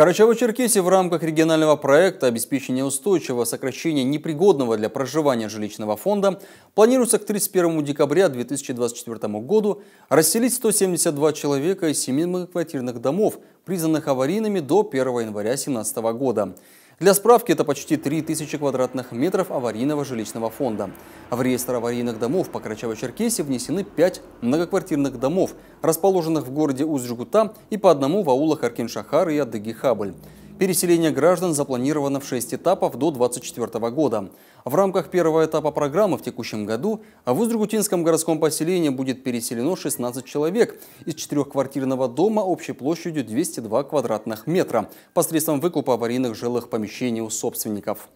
Карачаево-Черкесии в рамках регионального проекта обеспечения устойчивого сокращения непригодного для проживания жилищного фонда планируется к 31 декабря 2024 году расселить 172 человека из семейных квартирных домов, признанных аварийными до 1 января 2017 года. Для справки, это почти 3000 квадратных метров аварийного жилищного фонда. В реестр аварийных домов по Карачаево-Черкесии внесены 5 многоквартирных домов, расположенных в городе Узжгута и по одному в аулах Аркиншахар и Адыги-Хабль. Переселение граждан запланировано в 6 этапов до 2024 года. В рамках первого этапа программы в текущем году в Уздрагутинском городском поселении будет переселено 16 человек из четырехквартирного дома общей площадью 202 квадратных метра посредством выкупа аварийных жилых помещений у собственников.